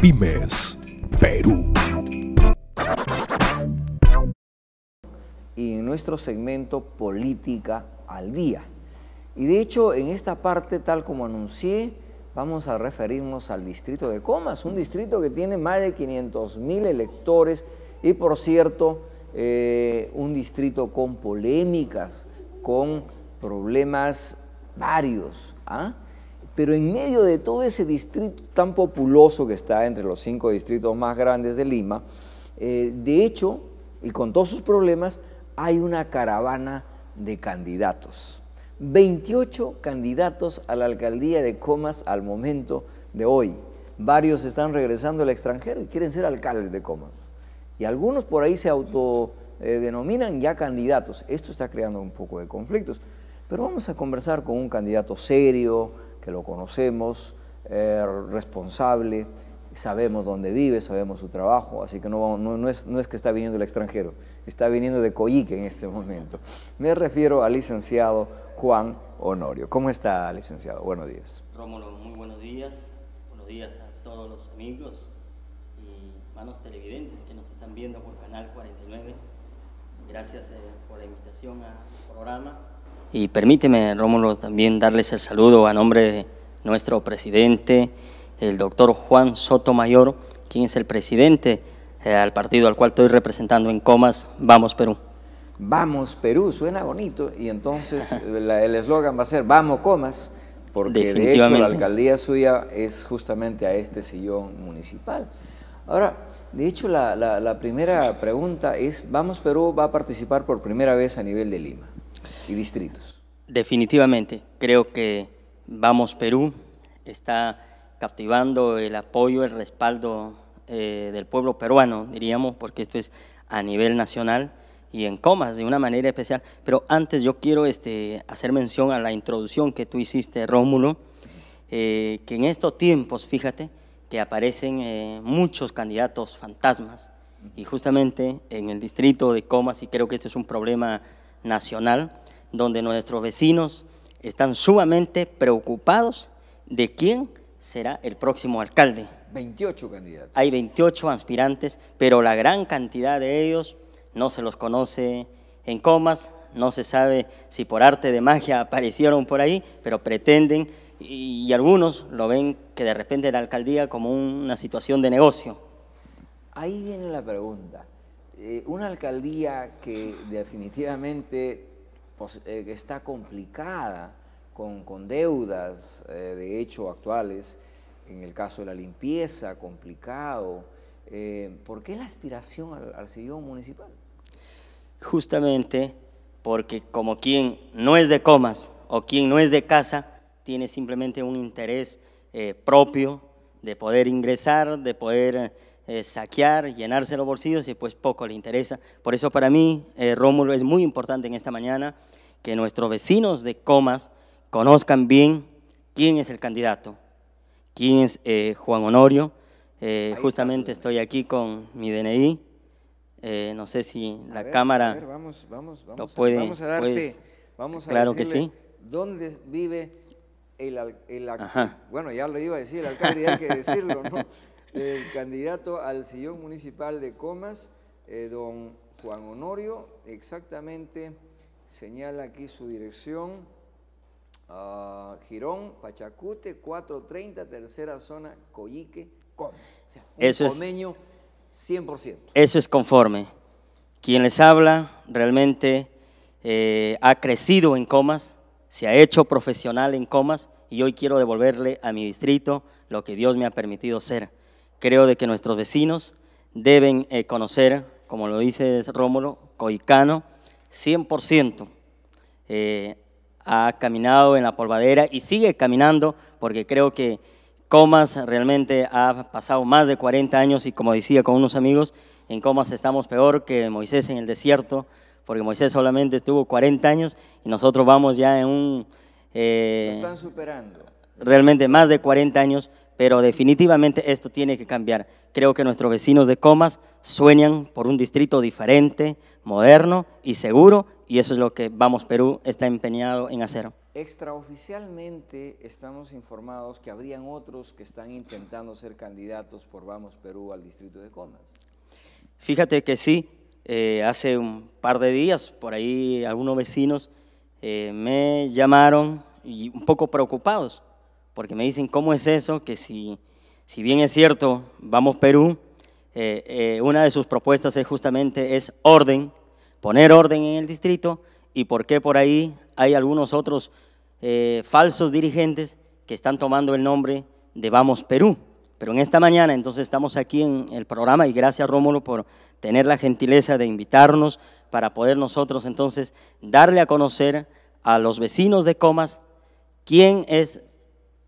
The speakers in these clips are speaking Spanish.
Pymes Perú. Y en nuestro segmento Política al Día. Y de hecho, en esta parte, tal como anuncié, vamos a referirnos al distrito de Comas, un distrito que tiene más de 500 mil electores y, por cierto, eh, un distrito con polémicas, con problemas varios. ¿ah? Pero en medio de todo ese distrito tan populoso que está entre los cinco distritos más grandes de Lima, eh, de hecho, y con todos sus problemas, hay una caravana de candidatos. 28 candidatos a la alcaldía de Comas al momento de hoy. Varios están regresando al extranjero y quieren ser alcaldes de Comas. Y algunos por ahí se autodenominan eh, ya candidatos. Esto está creando un poco de conflictos. Pero vamos a conversar con un candidato serio, que lo conocemos, eh, responsable, sabemos dónde vive, sabemos su trabajo, así que no, no, es, no es que está viniendo del extranjero, está viniendo de Coyique en este momento. Me refiero al licenciado Juan Honorio. ¿Cómo está, licenciado? Buenos días. Rómulo, muy buenos días. Buenos días a todos los amigos y manos televidentes que nos están viendo por Canal 49. Gracias eh, por la invitación al programa y permíteme, Rómulo, también darles el saludo a nombre de nuestro presidente, el doctor Juan Sotomayor, quien es el presidente eh, al partido al cual estoy representando en Comas, Vamos Perú. Vamos Perú, suena bonito, y entonces eh, el eslogan va a ser Vamos Comas, porque de hecho la alcaldía suya es justamente a este sillón municipal. Ahora, de hecho la, la primera pregunta es, Vamos Perú va a participar por primera vez a nivel de Lima y distritos. Definitivamente, creo que Vamos Perú está captivando el apoyo, el respaldo eh, del pueblo peruano, diríamos, porque esto es a nivel nacional y en comas de una manera especial. Pero antes yo quiero este, hacer mención a la introducción que tú hiciste, Rómulo, eh, que en estos tiempos, fíjate, que aparecen eh, muchos candidatos fantasmas y justamente en el distrito de comas, y creo que este es un problema nacional, donde nuestros vecinos están sumamente preocupados de quién será el próximo alcalde. 28 candidatos. Hay 28 aspirantes, pero la gran cantidad de ellos no se los conoce en comas, no se sabe si por arte de magia aparecieron por ahí, pero pretenden y, y algunos lo ven que de repente la alcaldía como una situación de negocio. Ahí viene la pregunta. Eh, una alcaldía que definitivamente pues, eh, está complicada con, deudas, eh, de hecho, actuales, en el caso de la limpieza, complicado. ¿Por qué la aspiración al, al sillón municipal? Justamente porque como quien no es de comas o quien no es de casa, tiene simplemente un interés propio de poder ingresar, de poder eh, saquear, llenarse los bolsillos y pues poco le interesa. Por eso para mí, eh, Rómulo, es muy importante en esta mañana que nuestros vecinos de Comas conozcan bien quién es el candidato, quién es eh, Juan Honorio. justamente estoy aquí con mi DNI. no sé si la cámara lo puede. vamos a claro que sí. ¿Dónde vive el, bueno, ya lo iba a decir, el alcalde, hay que decirlo, ¿no? El candidato al sillón municipal de Comas, eh, don Juan Honorio, exactamente señala aquí su dirección, ah, Girón, Pachacute, 430, tercera zona, Coyique, Comas. O sea, un Eso es 100%. Eso es conforme. Quien les habla realmente eh, ha crecido en Comas, se ha hecho profesional en comas y hoy quiero devolverle a mi distrito lo que Dios me ha permitido ser. Creo de que nuestros vecinos deben eh, conocer, como lo dice Rómulo, Coicano, 100%. Eh, ha caminado en la polvadera y sigue caminando porque creo que Comas realmente ha pasado más de 40 años y como decía con unos amigos, en Comas estamos peor que Moisés en el desierto, porque Moisés solamente estuvo 40 años y nosotros vamos ya en un... Eh, están superando. Realmente más de 40 años, pero definitivamente esto tiene que cambiar. Creo que nuestros vecinos de Comas sueñan por un distrito diferente, moderno y seguro, y eso es lo que Vamos Perú está empeñado en hacer. Extraoficialmente estamos informados que habrían otros que están intentando ser candidatos por Vamos Perú al distrito de Comas. Fíjate que sí, eh, hace un par de días, por ahí algunos vecinos eh, me llamaron y un poco preocupados, porque me dicen, ¿cómo es eso? Que si, si bien es cierto, vamos Perú, eh, una de sus propuestas es justamente es orden, poner orden en el distrito, y por qué por ahí hay algunos otros falsos dirigentes que están tomando el nombre de Vamos Perú. Pero en esta mañana entonces estamos aquí en el programa y gracias Rómulo por tener la gentileza de invitarnos para poder nosotros entonces darle a conocer a los vecinos de Comas quién es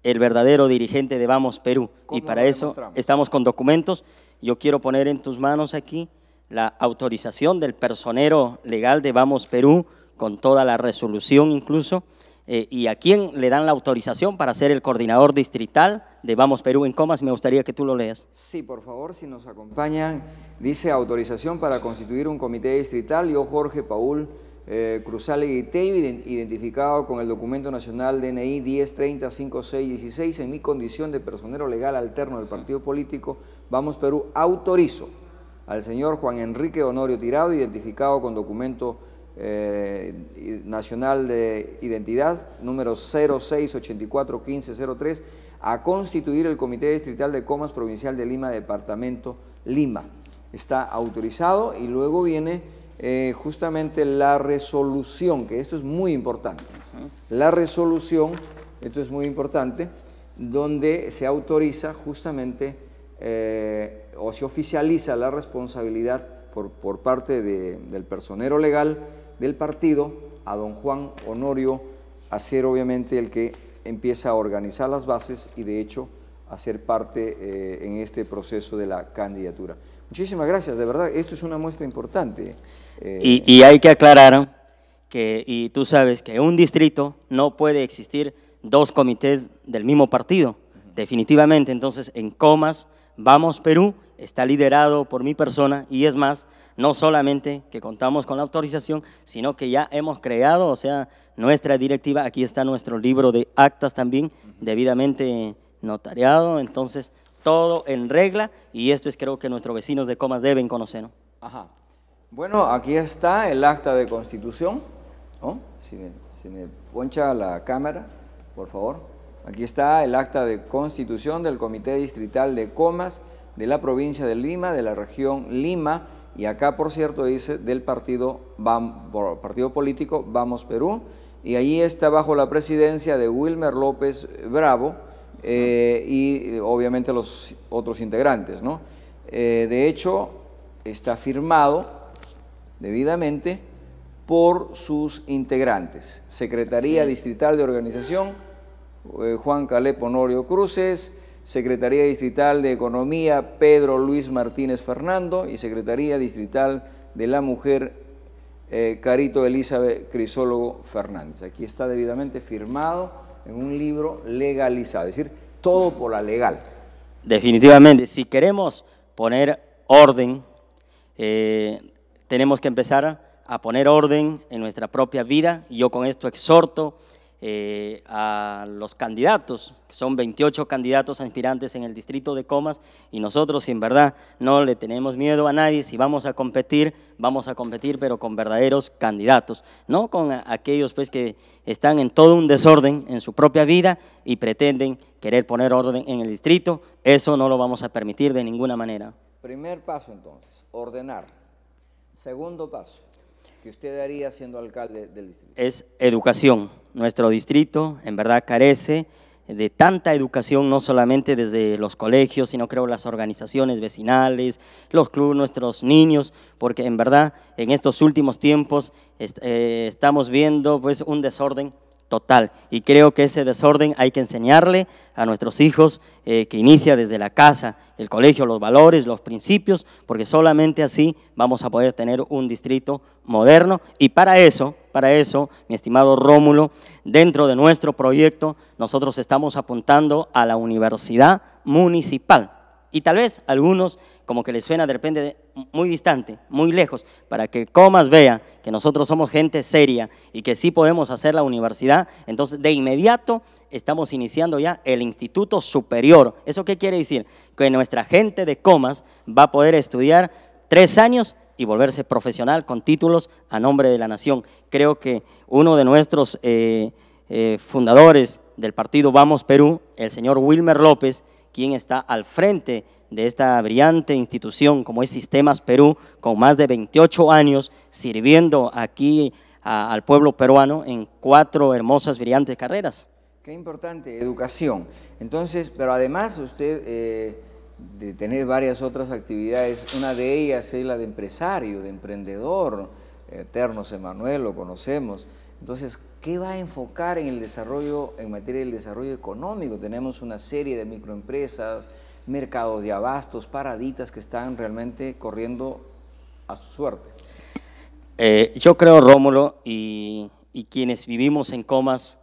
el verdadero dirigente de Vamos Perú. Y para eso estamos con documentos. Yo quiero poner en tus manos aquí la autorización del personero legal de Vamos Perú con toda la resolución incluso eh, y a quién le dan la autorización para ser el coordinador distrital de Vamos Perú en Comas. Me gustaría que tú lo leas. Sí, por favor, si nos acompañan. Dice autorización para constituir un comité distrital. Yo, Jorge Paul eh, Cruzale Teyo, identificado con el documento nacional DNI 10305616, en mi condición de personero legal alterno del partido político Vamos Perú, autorizo al señor Juan Enrique Honorio Tirado, identificado con documento eh, nacional de Identidad, número 06841503, a constituir el Comité Distrital de Comas Provincial de Lima, Departamento Lima. Está autorizado y luego viene eh, justamente la resolución, que esto es muy importante. La resolución, esto es muy importante, donde se autoriza justamente eh, o se oficializa la responsabilidad por, por parte del personero legal del partido, a don Juan Honorio, a ser obviamente el que empieza a organizar las bases y de hecho a ser parte eh, en este proceso de la candidatura. Muchísimas gracias, de verdad, esto es una muestra importante. Eh. y, y, hay que aclarar que, y tú sabes, que un distrito no puede existir dos comités del mismo partido, definitivamente. Entonces, en Comas, Vamos Perú está liderado por mi persona y es más, no solamente que contamos con la autorización, sino que ya hemos creado, o sea, nuestra directiva, aquí está nuestro libro de actas también, debidamente notariado, entonces todo en regla y esto es creo que nuestros vecinos de Comas deben conocer. Ajá. Bueno, aquí está el acta de constitución. si me poncha la cámara, por favor. Aquí está el acta de constitución del Comité Distrital de Comas de la provincia de Lima, de la región Lima, y acá, por cierto, dice del partido, partido político Vamos Perú, y allí está bajo la presidencia de Wilmer López Bravo eh, y obviamente los otros integrantes. ¿no? Eh, de hecho, está firmado debidamente por sus integrantes. Secretaría Distrital de Organización, eh, Juan Calep Norio Cruces, Secretaría Distrital de Economía Pedro Luis Martínez Fernando y Secretaría Distrital de la Mujer eh, Carito Elizabeth Crisólogo Fernández. Aquí está debidamente firmado en un libro legalizado, es decir, todo por la legal. Definitivamente, si queremos poner orden, eh, tenemos que empezar a poner orden en nuestra propia vida y yo con esto exhorto eh, a los candidatos, que son 28 candidatos aspirantes en el distrito de Comas, y nosotros, en verdad, no le tenemos miedo a nadie. Si vamos a competir, vamos a competir, pero con verdaderos candidatos, no con aquellos pues, que están en todo un desorden en su propia vida y pretenden querer poner orden en el distrito. Eso no lo vamos a permitir de ninguna manera. Primer paso, entonces, ordenar. Segundo paso, que usted haría siendo alcalde del distrito? Es educación. Nuestro distrito en verdad carece de tanta educación, no solamente desde los colegios, sino creo las organizaciones vecinales, los clubes, nuestros niños, porque en verdad en estos últimos tiempos eh, estamos viendo pues un desorden total. Y creo que ese desorden hay que enseñarle a nuestros hijos eh, que inicia desde la casa, el colegio, los valores, los principios, porque solamente así vamos a poder tener un distrito moderno. Y para eso, para eso, mi estimado Rómulo, dentro de nuestro proyecto nosotros estamos apuntando a la universidad municipal y tal vez algunos como que les suena de repente muy distante, muy lejos, para que Comas vea que nosotros somos gente seria y que sí podemos hacer la universidad. Entonces, de inmediato estamos iniciando ya el Instituto Superior. ¿Eso qué quiere decir? Que nuestra gente de Comas va a poder estudiar tres años y volverse profesional con títulos a nombre de la nación. Creo que uno de nuestros eh, eh, fundadores del partido Vamos Perú, el señor Wilmer López, quien está al frente de esta brillante institución como es Sistemas Perú, con más de 28 años sirviendo aquí al pueblo peruano en cuatro hermosas, brillantes carreras. Qué importante, educación. Entonces, pero además usted... Eh, de tener varias otras actividades. Una de ellas es la de empresario, de emprendedor. Eternos Emanuel, lo conocemos. Entonces, ¿qué va a enfocar en el desarrollo, en materia del desarrollo económico? Tenemos una serie de microempresas, mercados de abastos, paraditas que están realmente corriendo a su suerte. Eh, yo creo, Rómulo, y, quienes vivimos en comas,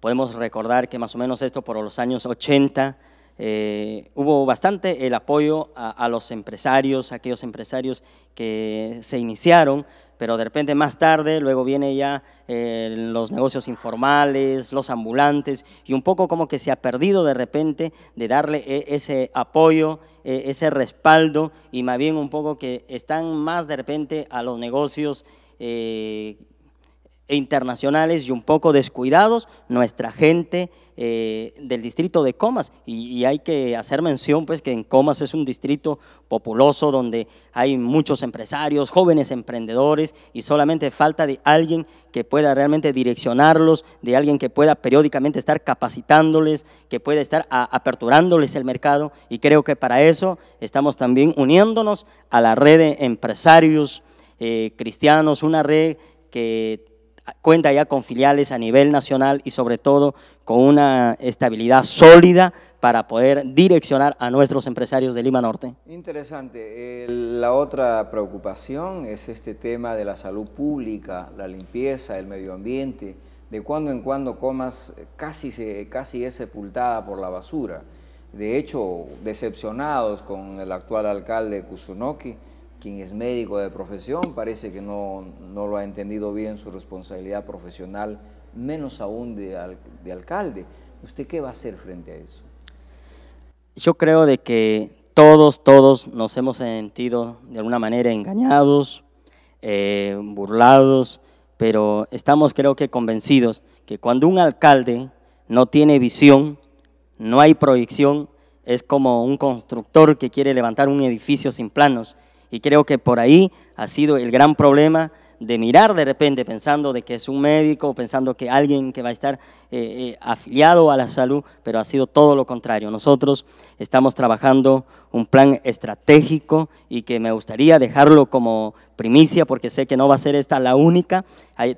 podemos recordar que más o menos esto por los años 80, eh, hubo bastante el apoyo a, a, los empresarios, aquellos empresarios que se iniciaron pero de repente más tarde, luego viene ya eh, los negocios informales, los ambulantes, y un poco como que se ha perdido de repente de darle e, ese apoyo, e, ese respaldo, y más bien un poco que están más de repente a los negocios eh, e internacionales y un poco descuidados nuestra gente eh, del distrito de Comas. Y, hay que hacer mención pues que en Comas es un distrito populoso donde hay muchos empresarios, jóvenes emprendedores y solamente falta de alguien que pueda realmente direccionarlos, de alguien que pueda periódicamente estar capacitándoles, que pueda estar aperturándoles el mercado. Y creo que para eso estamos también uniéndonos a la red de empresarios eh, cristianos, una red que cuenta ya con filiales a nivel nacional y sobre todo con una estabilidad sólida para poder direccionar a nuestros empresarios de Lima Norte. Interesante. la otra preocupación es este tema de la salud pública, la limpieza, el medio ambiente. De cuando en cuando comas eh, casi, casi es sepultada por la basura. De hecho, decepcionados con el actual alcalde Kusunoki, quien es médico de profesión parece que no, no lo ha entendido bien su responsabilidad profesional, menos aún de, alcalde. ¿Usted qué va a hacer frente a eso? Yo creo de que todos, todos nos hemos sentido de alguna manera engañados, eh, burlados, pero estamos creo que convencidos que cuando un alcalde no tiene visión, no hay proyección, es como un constructor que quiere levantar un edificio sin planos y creo que por ahí ha sido el gran problema de mirar de repente pensando de que es un médico, pensando que alguien que va a estar eh, eh, afiliado a la salud, pero ha sido todo lo contrario. Nosotros estamos trabajando un plan estratégico y que me gustaría dejarlo como primicia porque sé que no va a ser esta la única.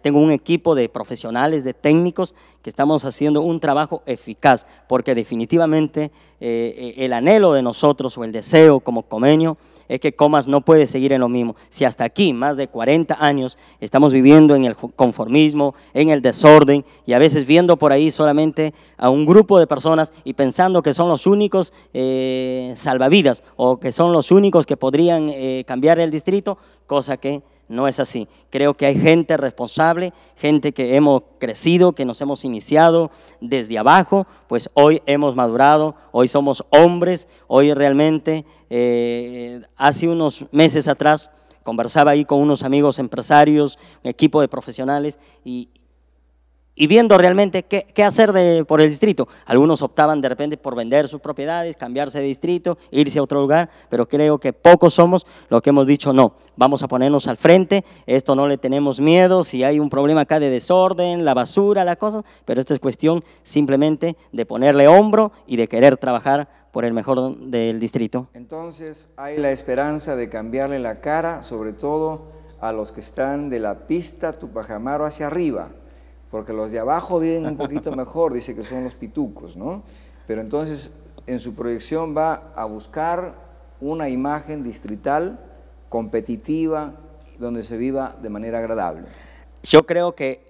tengo un equipo de profesionales, de técnicos que estamos haciendo un trabajo eficaz porque definitivamente eh, el anhelo de nosotros o el deseo como convenio es que Comas no puede seguir en lo mismo. Si hasta aquí, más de 40 años, estamos viviendo en el conformismo, en el desorden y a veces viendo por ahí solamente a un grupo de personas y pensando que son los únicos eh, salvavidas o que son los únicos que podrían eh, cambiar el distrito, cosa que no es así. Creo que hay gente responsable, gente que hemos crecido, que nos hemos iniciado desde abajo, pues hoy hemos madurado, hoy somos hombres, hoy realmente, eh, hace unos meses atrás, conversaba ahí con unos amigos empresarios, equipo de profesionales, y, y viendo realmente qué, hacer por el distrito. Algunos optaban de repente por vender sus propiedades, cambiarse de distrito, irse a otro lugar, pero creo que pocos somos los que hemos dicho no. Vamos a ponernos al frente, esto no le tenemos miedo, si hay un problema acá de desorden, la basura, las cosas, pero esto es cuestión simplemente de ponerle hombro y de querer trabajar por el mejor del distrito. Entonces hay la esperanza de cambiarle la cara, sobre todo a los que están de la pista Tupajamaro hacia arriba porque los de abajo viven un poquito mejor, dice que son los pitucos, ¿no? Pero entonces en su proyección va a buscar una imagen distrital, competitiva, donde se viva de manera agradable. Yo creo que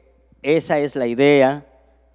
esa es la idea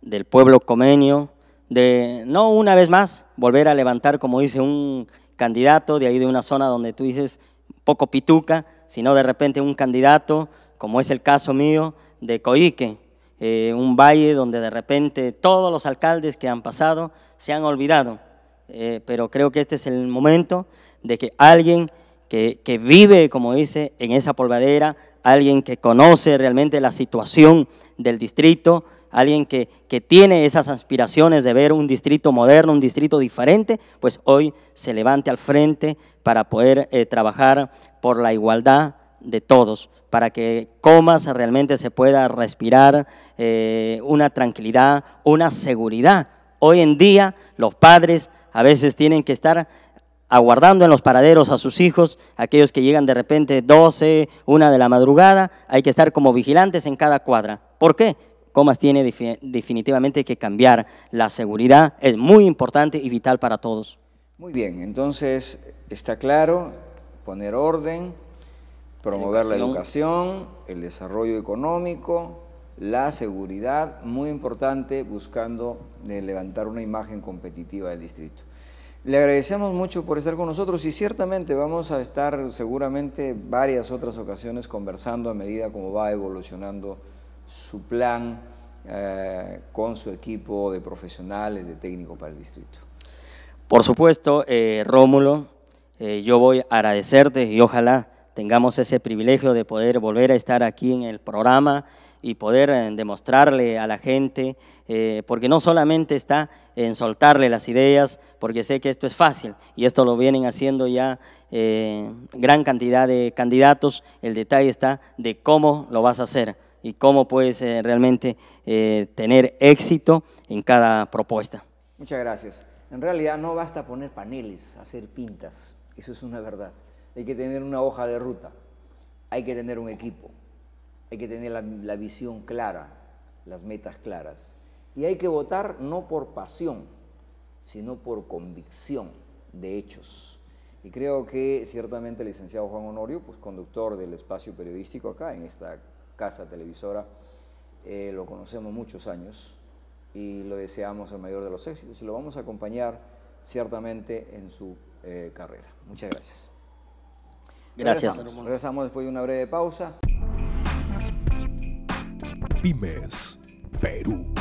del pueblo comenio, de no una vez más volver a levantar, como dice un candidato de ahí de una zona donde tú dices poco pituca, sino de repente un candidato, como es el caso mío, de Coique, eh, un valle donde de repente todos los alcaldes que han pasado se han olvidado. Eh, pero creo que este es el momento de que alguien que, vive, como dice, en esa polvadera, alguien que conoce realmente la situación del distrito, alguien que, tiene esas aspiraciones de ver un distrito moderno, un distrito diferente, pues hoy se levante al frente para poder eh, trabajar por la igualdad, de todos, para que comas realmente se pueda respirar eh, una tranquilidad, una seguridad. Hoy en día los padres a veces tienen que estar aguardando en los paraderos a sus hijos, aquellos que llegan de repente 12, 1 de la madrugada, hay que estar como vigilantes en cada cuadra. ¿Por qué? Comas tiene definitivamente que cambiar. La seguridad es muy importante y vital para todos. Muy bien, entonces está claro, poner orden, Promover la educación, el desarrollo económico, la seguridad, muy importante, buscando eh, levantar una imagen competitiva del distrito. Le agradecemos mucho por estar con nosotros y ciertamente vamos a estar seguramente varias otras ocasiones conversando a medida como va evolucionando su plan eh, con su equipo de profesionales, de técnicos para el distrito. Por supuesto, eh, Rómulo, yo voy a agradecerte y ojalá tengamos ese privilegio de poder volver a estar aquí en el programa y poder eh, demostrarle a la gente, eh, porque no solamente está en soltarle las ideas, porque sé que esto es fácil y esto lo vienen haciendo ya eh, gran cantidad de candidatos, el detalle está de cómo lo vas a hacer y cómo puedes realmente tener éxito en cada propuesta. Muchas gracias. En realidad no basta poner paneles, hacer pintas, eso es una verdad hay que tener una hoja de ruta, hay que tener un equipo, hay que tener la, visión clara, las metas claras. Y hay que votar no por pasión, sino por convicción de hechos. Y creo que ciertamente el licenciado Juan Honorio, pues conductor del espacio periodístico acá en esta casa televisora, eh, lo conocemos muchos años y lo deseamos el mayor de los éxitos y lo vamos a acompañar ciertamente en su eh, carrera. Muchas gracias. Gracias. Regresamos. después de una breve pausa. Pymes Perú.